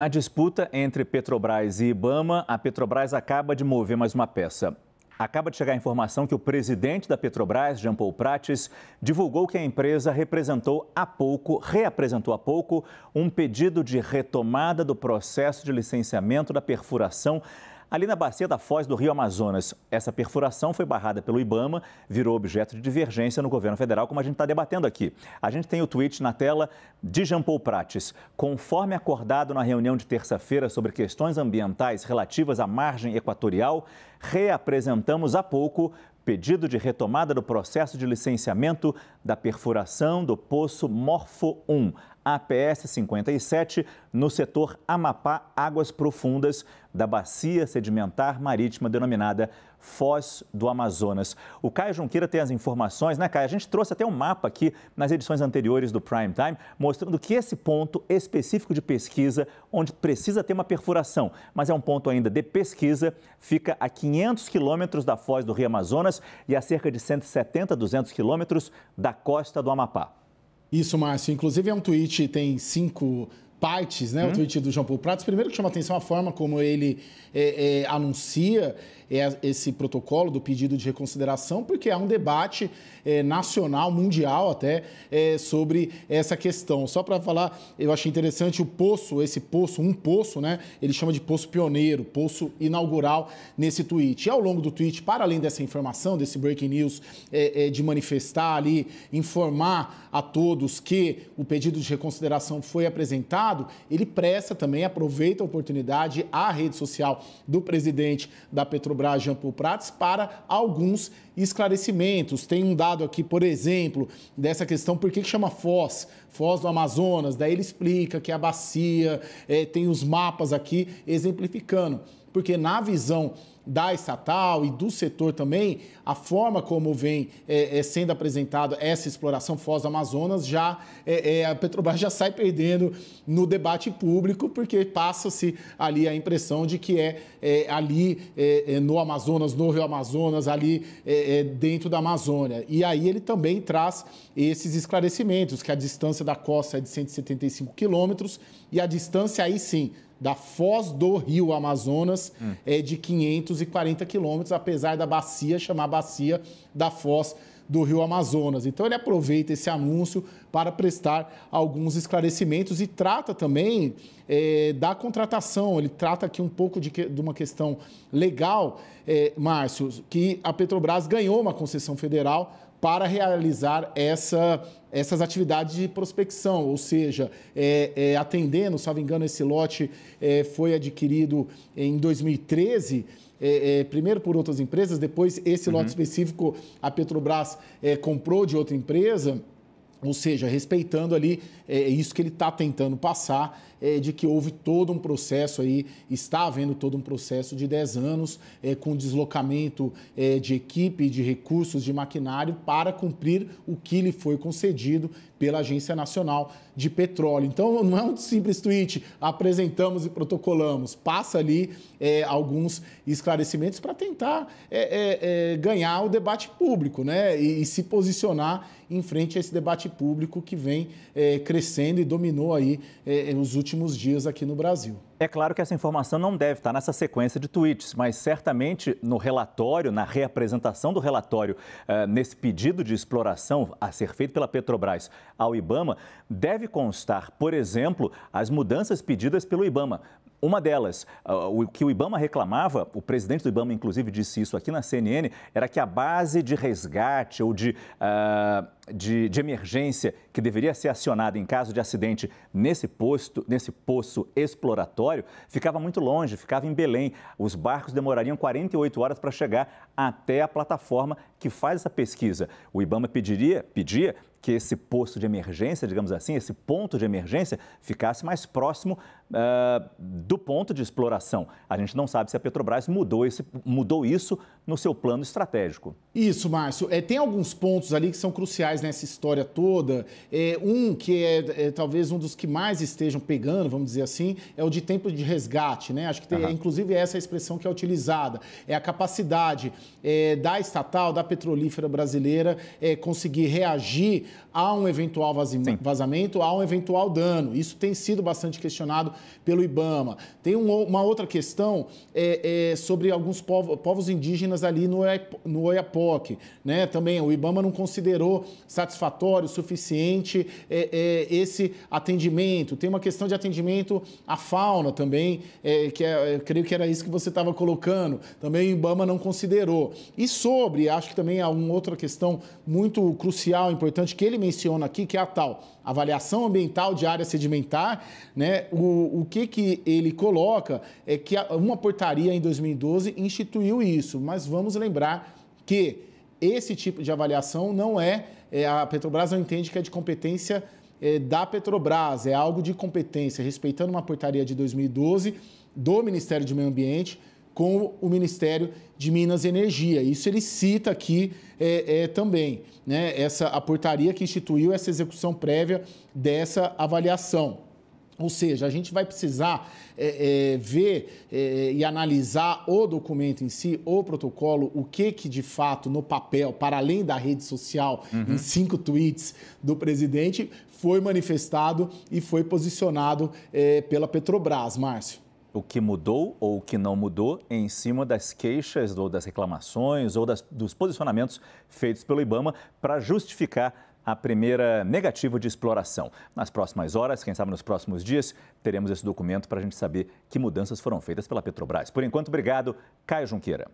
A disputa entre Petrobras e Ibama, a Petrobras acaba de mover mais uma peça. Acaba de chegar a informação que o presidente da Petrobras, Jean Paul Prates, divulgou que a empresa representou há pouco, reapresentou há pouco, um pedido de retomada do processo de licenciamento da perfuração ali na bacia da Foz do Rio Amazonas. Essa perfuração foi barrada pelo Ibama, virou objeto de divergência no governo federal, como a gente está debatendo aqui. A gente tem o tweet na tela de Jean Paul Prates. Conforme acordado na reunião de terça-feira sobre questões ambientais relativas à margem equatorial, reapresentamos há pouco pedido de retomada do processo de licenciamento da perfuração do poço Morfo 1 APS 57, no setor Amapá Águas Profundas, da bacia sedimentar marítima denominada Foz do Amazonas. O Caio Junqueira tem as informações, né, Caio? A gente trouxe até um mapa aqui nas edições anteriores do Prime Time, mostrando que esse ponto específico de pesquisa, onde precisa ter uma perfuração, mas é um ponto ainda de pesquisa, fica a 500 quilômetros da foz do Rio Amazonas e a cerca de 170, 200 quilômetros da costa do Amapá. Isso, Márcio. Inclusive é um tweet, tem cinco partes, né? O uhum. tweet do João Paulo Pratos. Primeiro que chama atenção a forma como ele é, é, anuncia é, esse protocolo do pedido de reconsideração, porque há um debate é, nacional, mundial até, é, sobre essa questão. Só para falar, eu achei interessante o poço, esse poço, um poço, né? Ele chama de poço pioneiro, poço inaugural nesse tweet. E ao longo do tweet, para além dessa informação, desse breaking news, é, de manifestar ali, informar a todos que o pedido de reconsideração foi apresentado, Senado, ele presta também, aproveita a oportunidade, a rede social do presidente da Petrobras, Jean Paul Prats, para alguns esclarecimentos. Tem um dado aqui, por exemplo, dessa questão, por que chama Foz? Foz do Amazonas, daí ele explica que a bacia, é, tem os mapas aqui exemplificando porque na visão da estatal e do setor também, a forma como vem é, é, sendo apresentada essa exploração Foz do Amazonas, já é, é, a Petrobras já sai perdendo no debate público, porque passa-se ali a impressão de que é, é ali é, no Amazonas, no Rio Amazonas, ali dentro da Amazônia. E aí ele também traz esses esclarecimentos, que a distância da costa é de 175 quilômetros e a distância aí sim da foz do rio Amazonas hum. é de 540 quilômetros, apesar da bacia chamar bacia da foz do rio Amazonas. Então ele aproveita esse anúncio para prestar alguns esclarecimentos e trata também é, da contratação. Ele trata aqui um pouco de, de uma questão legal, é, Márcio, que a Petrobras ganhou uma concessão federal para realizar essa, essas atividades de prospecção, ou seja, é, é, atendendo, salvo engano, esse lote é, foi adquirido em 2013. É, é, primeiro por outras empresas, depois esse uhum. lote específico a Petrobras é, comprou de outra empresa. Ou seja, respeitando ali é, é isso que ele está tentando passar, é, de que houve todo um processo aí, está havendo todo um processo de 10 anos é, com deslocamento é, de equipe, de recursos, de maquinário para cumprir o que lhe foi concedido pela Agência Nacional de Petróleo. Então, não é um simples tweet, apresentamos e protocolamos. Passa ali é, alguns esclarecimentos para tentar é, é, ganhar o debate público né? E, e, se posicionar em frente a esse debate público que vem crescendo e dominou aí os últimos últimos dias aqui no Brasil. É claro que essa informação não deve estar nessa sequência de tweets, mas certamente no relatório, na reapresentação do relatório, eh, nesse pedido de exploração a ser feito pela Petrobras ao Ibama, deve constar, por exemplo, as mudanças pedidas pelo Ibama. Uma delas, ah, o que o Ibama reclamava, o presidente do Ibama inclusive disse isso aqui na CNN, era que a base de resgate ou de, uh, de, de, emergência que deveria ser acionada em caso de acidente nesse, posto, nesse poço exploratório, ficava muito longe, ficava em Belém. Os barcos demorariam 48 horas para chegar até a plataforma que faz essa pesquisa. O Ibama pediria, pedia que esse posto de emergência, digamos assim, esse ponto de emergência, ficasse mais próximo uh, do ponto de exploração. A gente não sabe se a Petrobras mudou, esse, mudou isso no seu plano estratégico. Isso, Márcio. É, tem alguns pontos ali que são cruciais nessa história toda. É, um que é, é, talvez um dos que mais estejam pegando, vamos dizer assim, é o de tempo de resgate. Né? Acho que tem, uhum. inclusive essa é a expressão que é utilizada. É a capacidade é, da estatal, da petrolífera brasileira, é, conseguir reagir há um eventual vazamento, Sim. há um eventual dano. Isso tem sido bastante questionado pelo IBAMA. Tem uma outra questão é, é, sobre alguns povos, povos, indígenas ali no, no Oiapoque. Né? Também o IBAMA não considerou satisfatório, suficiente é, é, esse atendimento. Tem uma questão de atendimento à fauna também, é, que é, eu creio que era isso que você estava colocando. Também o IBAMA não considerou. E sobre, acho que também há uma outra questão muito crucial, importante, que ele menciona aqui, que é a tal avaliação ambiental de área sedimentar, né? O, o que, que ele coloca é que uma portaria em 2012 instituiu isso, mas vamos lembrar que esse tipo de avaliação não é, é a Petrobras não entende que é de competência é, da Petrobras, é algo de competência, respeitando uma portaria de 2012 do Ministério do Meio Ambiente com o Ministério de Minas e Energia. Isso ele cita aqui é, é, também, né? Essa a portaria que instituiu essa execução prévia dessa avaliação. Ou seja, a gente vai precisar é, é, ver é, e analisar o documento em si, o protocolo, o que que de fato no papel, para além da rede social, uhum. em cinco tweets do presidente, foi manifestado e foi posicionado é, pela Petrobras, Márcio o que mudou ou o que não mudou em cima das queixas ou das reclamações ou das, dos posicionamentos feitos pelo Ibama para justificar a primeira negativa de exploração. Nas próximas horas, quem sabe nos próximos dias, teremos esse documento para a gente saber que mudanças foram feitas pela Petrobras. Por enquanto, obrigado, Caio Junqueira.